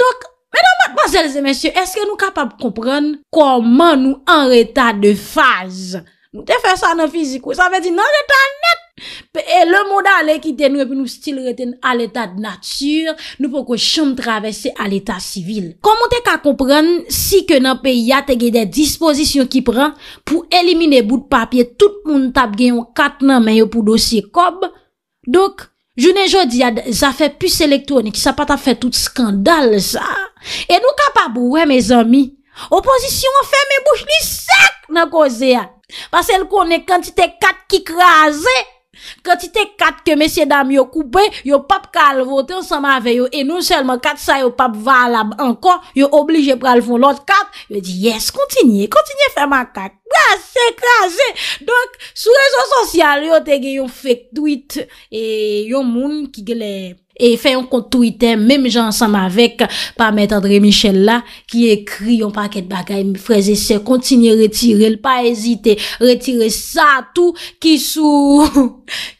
Donk, mèdouman, bazèlze mèsyo, eske nou kapab komprèn koman nou an reta de faz? Moutè fè san an fizikou, san fè di nan reta net Pe e le moda ale ki ten nou epi nou stil reten al eta de natyur Nou pou ko chanm travese al eta sivil Koman te ka kompran si ke nan pe yate ge de disposition ki pran Pou elimine bout papye tout moun tab gen yon kat nan men yo pou dosye kob Dok, jounen jodi ya zafè puse elektronik Sa pata fè tout skandal sa E nou ka pa bouwe me zami Oposisyon fè me bouch ni sek nan ko zeyak Pasel konen kantite kat ki krasè Kwen ti te kat ke mesye dam yo koube, yo pap ka alvote onsama aveyo E nou selman kat sa yo pap valab ankon, yo oblije pralvon lot kat Yo di yes, kontinye, kontinye fèman kat Wasek, wasek, donk sou rezon sosyal yo tege yon fake tweet E yon moun ki gele e fè yon kont Twitter, mèm jan ansam avèk, pa mèt Andre Michel la ki ekri yon paket bagay mèm freze se, kontinye retire l pa ezite, retire sa tou ki sou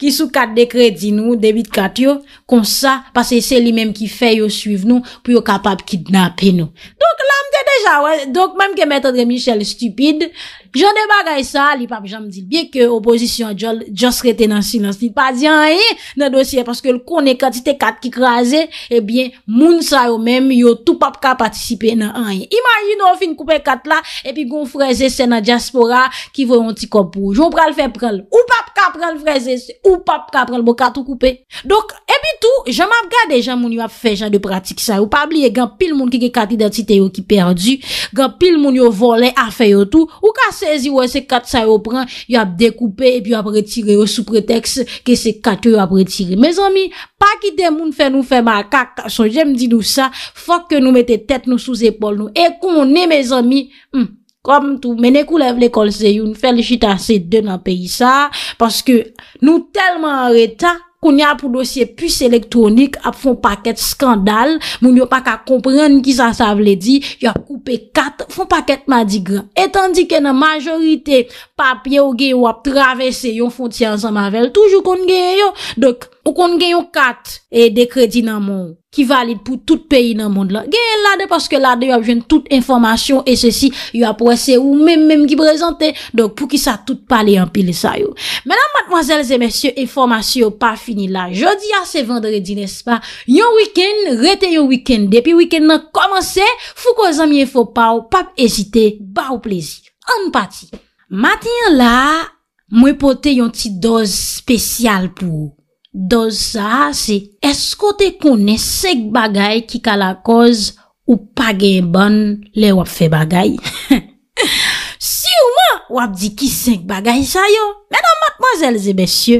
ki sou kat de kredi nou, debit kat yo, kon sa, pasè se li mèm ki fè yo suiv nou, pou yo kapap ki dnape nou, donk la mte deja wè, donk mèm ke mèt Andre Michel stupide, jan de bagay sa li pap, jan mdi bie ke oposisyon just rete nan silans, ni pa diyan e, eh, nan dosye, paske l konen katitek ki kraze, ebyen, eh moun sa yo menm yo tou pap ka patisipe nan anye. Imanjino ou fin koupe kat la epi goun freze se nan diaspora ki vwè yon ti kopou. Joun pral fe pral ou pap ka pral freze se ou pap ka pral bo katou koupe. Dok, epi tou, jaman gade jan moun yo ap fe jan de pratik sa yo. Pabliye, gan pil moun ki ge kat identite yo ki perdi gan pil moun yo vole a fe yo tou ou ka sezi wè se kat sa yo pran yo ap dekoupe epi yo ap retire yo sou preteks ke se katou yo ap retire. Mez ami, pa ki tem moun fè nou fè ma kak kason, jèm di nou sa, fòk ke nou mette tèt nou sou zépol nou, e kou moun ne mè zami, mè ne kou lev lè konsè yon, fè lè chita se dè nan peyi sa, paske nou telman reta, Koun ya pou dosye pus elektronik ap fon paket skandal, moun yo pa ka kompren ki sa sa vle di, yo ap koupe kat fon paket madi gran. Etan di ke nan majorite papye ou geyo ap travese yon fon tiyan zan mavel, toujou kon geyo, dok ou kon geyo kat e de kredi nan moun. ki valide pou tout peyi nan moun de la. Gen ah, yon lade, paske lade yon apjen tout informasyon, e se si yon apwese ou mèm mèm ki prezante, donk pou ki sa tout pale yon pil sa yo. Mènan matmazèl zè mèsyon, informasyon yon pa fini la. Jodi a se vendredi, nespa. Yon wikend, rete yon wikend de, pi wikend nan komanse, fou ko zanmye fò pa ou, pa p'esite, ba ou plezi. An pati. Matin la, mwen pote yon ti doz spesyal pou ou. Doz sa se, esko te konen sek bagay ki ka la koz ou pa gen bon le wap fe bagay? Si ou man wap di ki sek bagay sa yo? Menan matman zelze besye,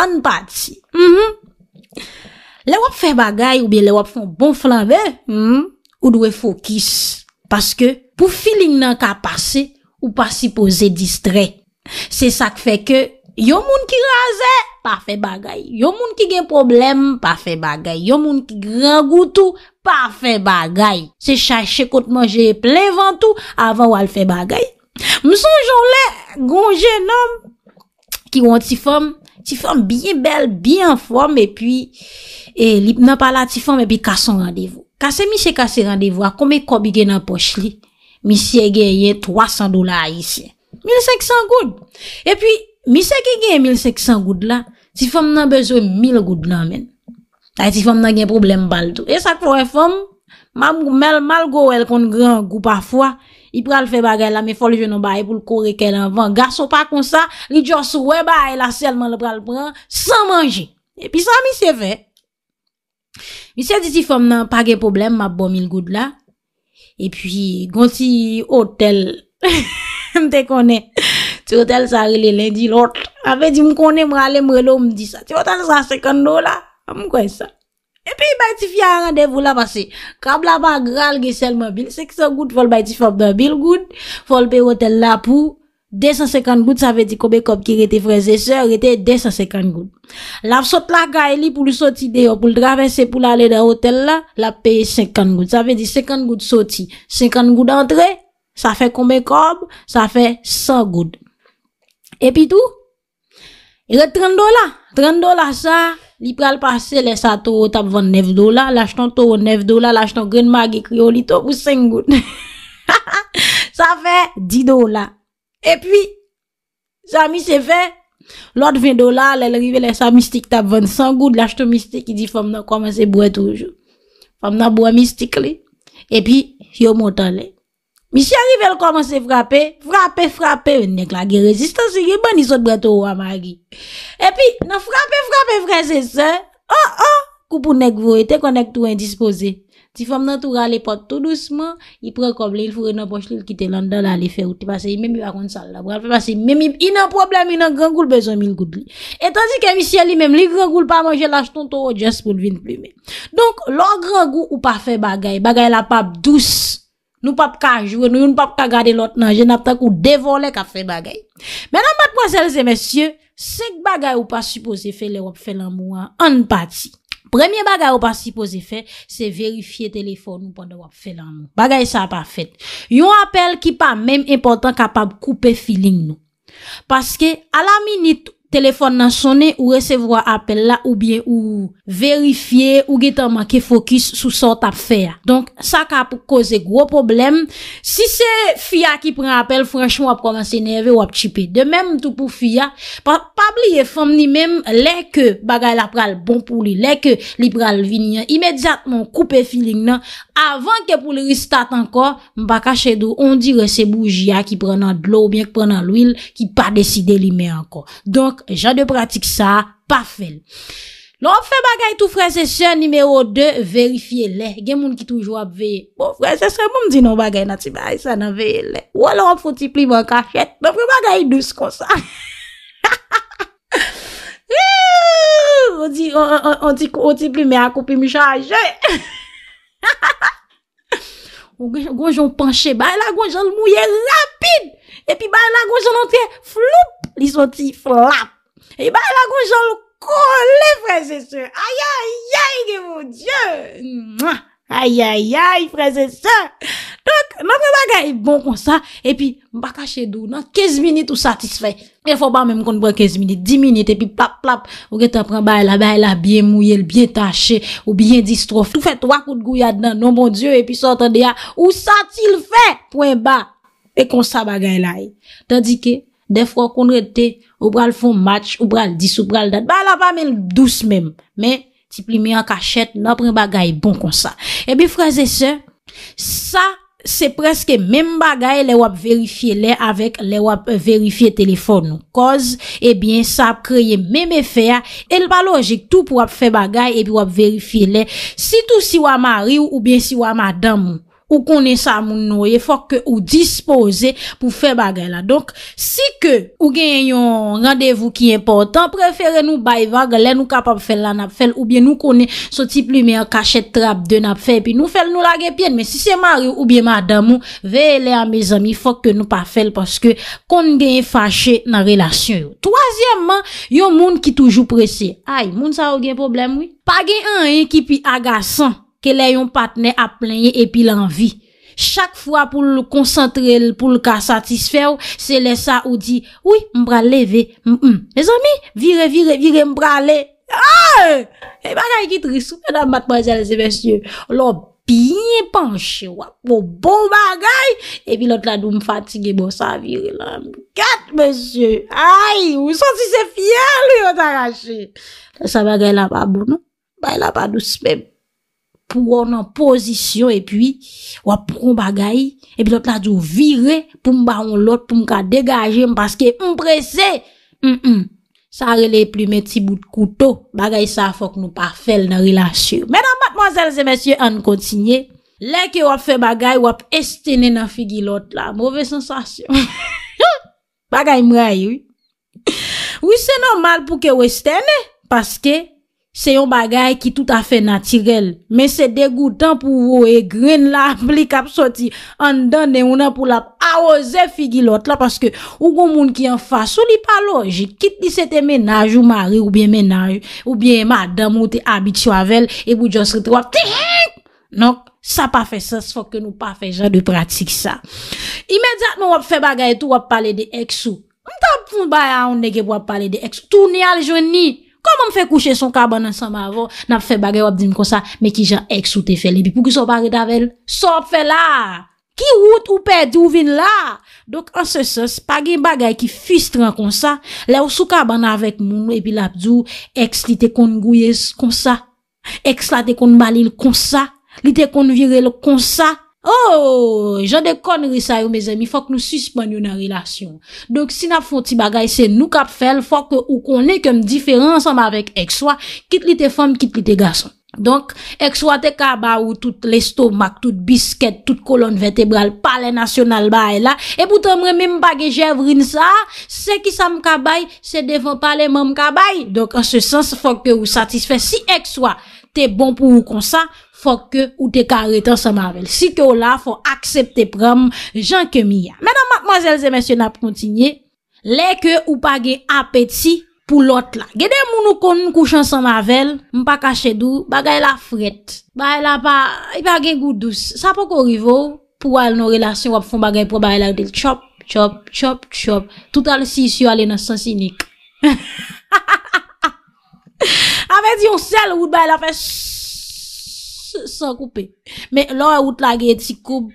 an pati. Mhm. Le wap fe bagay ou bi le wap fon bon flanbe, mhm, ou dwe fokis. Paske pou filin nan ka pase ou pa si pose distre. Se sak fe ke, yo moun ki raze. pa fe bagay. Yon moun ki gen problem, pa fe bagay. Yon moun ki gran goutou, pa fe bagay. Se chache kot manje plevantou, avan wal fe bagay. Mson joun le, goun jenom, ki woun ti fom, ti fom bien bel, bien fom, e pi, e li nan pala ti fom, e pi kas son randevou. Kase mi se kase randevou, a kome kobige nan poch li, mi se genye 300 dolar isye. 1500 goun. E pi, Mi se ki gen 1,500 goud la, ti fèm nan bezwe 1,000 goud nan men. Tai ti fèm nan gen problem bal tou. E sak fèm, e mal gou el kon gran gou pafwa, i pral fè bagay la, me fol jenon baye pou l kore ke lan van. Garso pa kon sa, li djons wè baye la selman le pral pran, san manje. E pi sa mi se fè. Mi se di ti fèm nan pa gen problem, ma bon 1,000 goud la. E pi gonsi hotel, mte konen. E pi gonsi hotel, Ti hotel sa rele lendi lot. A ve di m konen m rele m relo m di sa. Ti hotel sa 50 do la. A m kwen sa. E pi bay ti fya randevou la basi. Kab la ba gra lge sel mabil. Sekso gout fol bay ti fap dabil gout. Fol pe hotel la pou. 250 gout sa ve di koube kob ki rete freze. Se rete 250 gout. La fsot la ga e li pou lusoti de yo. Pou l dravense pou lale de hotel la. La pe 50 gout. Sa ve di 50 gout soti. 50 gout antre. Sa fe koube kob. Sa fe 100 gout. E pi tou, re 30 dola, 30 dola sa, li pral pase le sa tou ou tap vande 9 dola, lach ton tou ou 9 dola, lach ton gren magi kriou li tou pou 5 goud. Sa fe 10 dola. E pi, sa mi se fe, lot 20 dola, le lrive le sa mistik tap vande 5 goud, lach ton mistik ki di fam nan koman se boue toujou. Fam nan boue mistik li. E pi, yo mota li. Mi si a rivel komanse frapè, frapè, frapè, ou nèk la gen rezistansi gen, ban nisot bre to ou a ma gen. E pi, nan frapè, frapè, frapè, se se, ou, ou, koupou nèk vowe, te konnèk tou endispose. Ti fèm nan tou rale pot tou douceman, i pre kom le, il fure nan poch li, il kite landa la, li fè ou, ti pase, i mèm i wakon sal la, bral fè pase, i mèm, i nan problem, i nan gran goul bezon mi l goud li. Etan di ke mi si a li mèm, li gran goul pa manje, la ch ton to ou jes pou l vin pli men. Donk Nou pap ka ajwe, nou yon pap ka gade lot nan, jen ap ta kou devole ka fe bagay. Menan, madponselze, mesye, sek bagay ou pa suppose fe, le wap fe lan mou an, an pati. Premye bagay ou pa suppose fe, se verifiye telefon nou pwanda wap fe lan mou. Bagay sa pa fet. Yon apel ki pa menm important kapab koupe filin nou. Paske, a la minute, Telefon nan sone ou resevwa apel la ou bie ou verifiye ou getanman ke fokus sou sot ap fè ya. Donk, sa ka pou koze gwo problem. Si se fia ki pren apel, franchman wap komanse neve wap chipe. De menm tout pou fia, pa blie fom ni menm lè ke bagay la pral bon pou li, lè ke li pral vin nyan, imedjatman koupe filin nan, avan ke pou li ristat anko, m baka chè dou, on di resebou jya ki prenan dlo ou bie ki prenan lwil, ki pa deside li men anko. Donk, jan de pratik sa, pa fel nou an fe bagay tou frese se nimeyo 2, verifiye le gen moun ki toujwa veye frese se moun di nou bagay nati wala an foti pli mwen kachet nou pre bagay dus kon sa ha ha ha ou di an ti pli me akopi mi chanje ha ha ha ou gojoun panche ba la gojoun mouye lapid e pi ba la gojoun an te flup li soti flap, e bay la goun jol kou le frese se, ayayay de moun die, mwa, ayayay frese se, tonk, nan mwen bagay bon konsa, e pi, mwa kache dou, nan 15 minute ou satisfe, mwen fwa ba mwen kon bre 15 minute, 10 minute, e pi plap plap, ou gen te pre bay la, bay la bien mouye, bien tache, ou bien distrofe, tou fe 3 kout gou ya dnan, nan non, moun die, e pi sotan de ya, ou satil fe, pwen ba, e konsa bagay la, eh. tandi ke, Defro kon rete, ou bral fon match, ou bral dis, ou bral dat. Ba la pa men l douz men. Men, ti pli men an kachet, nan pren bagay bon kon sa. E bi fraze se, sa se preske men bagay le wap verifiye le avik le wap verifiye telefon nou. Koz, e bin sa kreye men me feya, el baloje tout pou wap fe bagay e bi wap verifiye le. Si tou si waman ri ou bien si waman dam nou. Ou konen sa moun nouye, fok ke ou dispose pou fe bagay la. Donk, si ke ou gen yon randevou ki important, prefere nou bay bagay, len nou kapap fel la nap fel, ou bien nou konen soti plume, kachet trap de nap fel, pi nou fel nou la gen pien. Men, si se mar yo, ou bien madamou, veye le a me zami, fok ke nou pa fel, paske kon gen fache nan relasyon yo. Toasyemman, yon moun ki toujou presye. Ay, moun sa ou gen problem woy? Pa gen an yon ki pi agasan. Ke le yon patne ap plenye epi lanvi. Chak fwa pou l koncentre, pou l ka satisfèw, se le sa ou di, ouy, mbra leve, m, m-m, m, m. Le zon mi, vire, vire, vire mbra leve. Bon bon, a, e, magay ki trisou, m, m, m. Lò, binye panche, wap, wop, bo, magay. Epi lot non? la dou m fatige, bò, sa vire lan. Kat, m, m. A, e, ou, son si se fiyan, l, wot, a, rache. Sa, magay, la, pa, bou, nou. Bay, la, pa, dou, se, mèm. pou ron nan pozisyon, epi wap proun bagay, epi dot la djou vire, pou mba on lot, pou mka degaje, mpaske mpresè, sa rele plume ti bout koutou, bagay sa fok nou pa fel nan rilasyon. Mè nan matmozèl zè mèsyè an kontinye, lè ke wap fè bagay, wap estene nan figi lot la, mwove sensasyon. Bagay mway, wè se normal pou ke westene, paske, Se yon bagay ki tout afe natirel. Men se degoutan pou ou e gren la. Bli kap soti. An dan de ou nan pou la. A oze figi lot la. Paske ou goun moun ki an fa. Soli pa lo. Je kit di sete menaj ou mari ou bien menaj. Ou bien madame ou te abituavel. E bou djon sriti wap. Nonk. Sa pa fe sens. Fokke nou pa fe jan de pratik sa. Imediatman wap fe bagay tou wap pale de eksou. Mta pou bayan ou negye wap pale de eksou. Tou ni al jouni. Mwen mwen fè kouche son kaban nan san ma avon Nap fè bagay wap di m kon sa Mwen ki jan ek sou te fè li bi Pou ki sou bagay ta vel Sop fè la Ki wout ou pè di ou vin la Dok ansè sè Pagin bagay ki fistran kon sa Lè ou sou kaban nan vek moun Epi lap di ou Eks li te kon gouye kon sa Eks la te kon balin kon sa Li te kon virel kon sa Oh, jade kon risay ou me zemi, fok nou suspon yon nan rilasyon. Dok si na fon ti bagay se nou kap fel, fok ou kon ne kem diferan ansanm avek ek swa, kit li te fom, kit li te gason. Donk, ek swa te ka ba ou tout lestomak, tout bisket, tout kolon vertebral, pale nasyonal ba e la, e boutan mre m bagay jèvrin sa, se ki sa m kabae, se devon pale m m kabae. Donk, an se sens fok te ou satisfè, si ek swa te bon pou ou konsa, Fok ke ou te karetan sa mavel. Si ke ou la, fok aksepte pram jan ke miya. Menan matmazel zemensyon ap kontinye, leke ou page apeti pou lot la. Gede moun ou kon nou kouchan sa mavel, mpa kache dou, bagay la fret. Bagay la pa, ipage goudous. Sa pou korivo, pou wale nou relasyon wap fon bagay pou bagay la util chop, chop, chop, chop. Toutal si si wale nan san sinik. Avet yon sel ou bagay la fe shhh. San koupe. Me, lor e wout la ge et si koupe.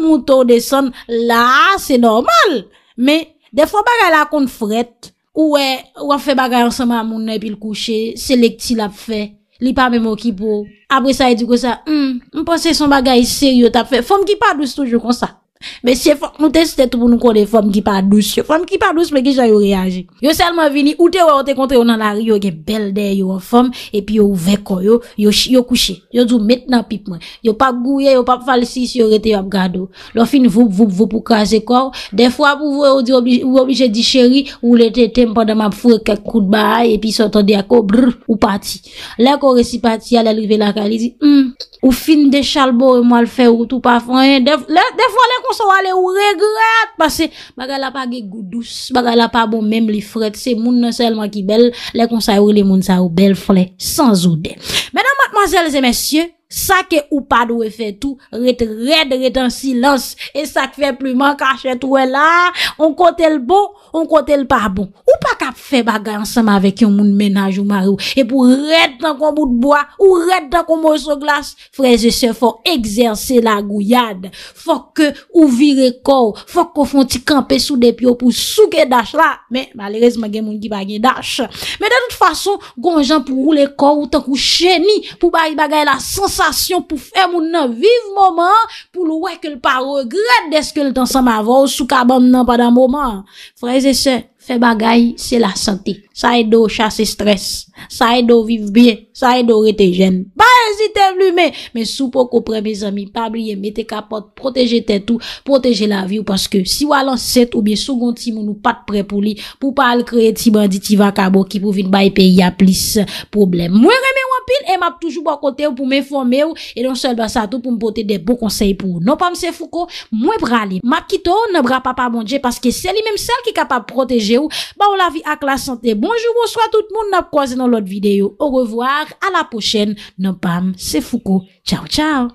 Mouton deson. La, se normal. Me, defon bagay la kon fret. Ou e, wafen bagay ansama a moun ne pil kouche. Se lek ti la pfe. Li pa me mou ki pou. Apre sa edu kosa. Hmm, m posè son bagay seryot ap fe. Fom ki pa dous toujou kon sa. Mè se fòk nou te stèt pou nou kon de fòm ki pa douche Fòm ki pa douche mè ki jan yo reage Yo selman vini, ou te wè ou te kontre Yo nan la riyo gen bel de, yo fòm Epi yo ouve kò, yo kouche Yo djou mèt nan pip mè Yo pa gouye, yo pa falsi si yo rete yo ap gado Lo fin vup vup vup pou kaze kò Defwa pou vwe ou di obi jè di chéri Ou le te tem pandan mè pou fwe Kèk kout bè a, epi son ton de a kò Brrr, ou pati Lè kò re si pati, alè l'rive la kari Ou fin de chalbo, mò al fè ou tout pa f Sa wale ou regrate Pase baga la pa ge goudous Baga la pa bon mem li fred Se moun nan selman ki bel Lè kon sa ou li moun sa ou bel fred San zoudè Mè nan matman zèl zè mè syè Sa ke ou pa dwe fè tou Rèd rèd rèd an silans E sa k fè plu man ka chè tou wè e la On kote l bo, on kote l pa bon Ou pa kap fè bagay ansam Avèk yon moun menaj ou marou E pou rèd tanko mout bo Ou rèd tanko moun sou glas Frèzè se fò egzersè la gouyade Fòk ke ou vire kò Fòk ke fòn ti kampe sou depyo Pou sou gè dash la Mè, malères mè gen moun ki bagè dash Mè de tout fason, gonjan pou roule kò Ou tanko chè ni, pou bagay bagay la sens pou fè moun nan viv mouman pou l wèk l pa regred deske l tan san ma vò sou kaban nan padan mouman freze se, fè bagay, se la sante sa e do chase stres sa e do viv biye, sa e do rete jen ba ezite vlume mè sou pou koupre mè zami, pabliye, mette kapot proteje te tou, proteje la vi ou paske si walan set ou bie sou gonti moun ou pat pre pou li pou pal kre ti bandi ti vakabo ki pou vin bay pe ya plis problem mwen re et m'a toujours bon côté pour m'informer et non seulement ça tout pour me porter des bons conseils pour non pas monsieur Foucault moi brali m'a quitté ne bras papa mon Dieu parce que c'est lui même celle qui est capable de protéger ou bah on la vie avec la santé bonjour bonsoir tout le monde n'a croisé dans l'autre vidéo au revoir à la prochaine non pas c'est Foucault ciao ciao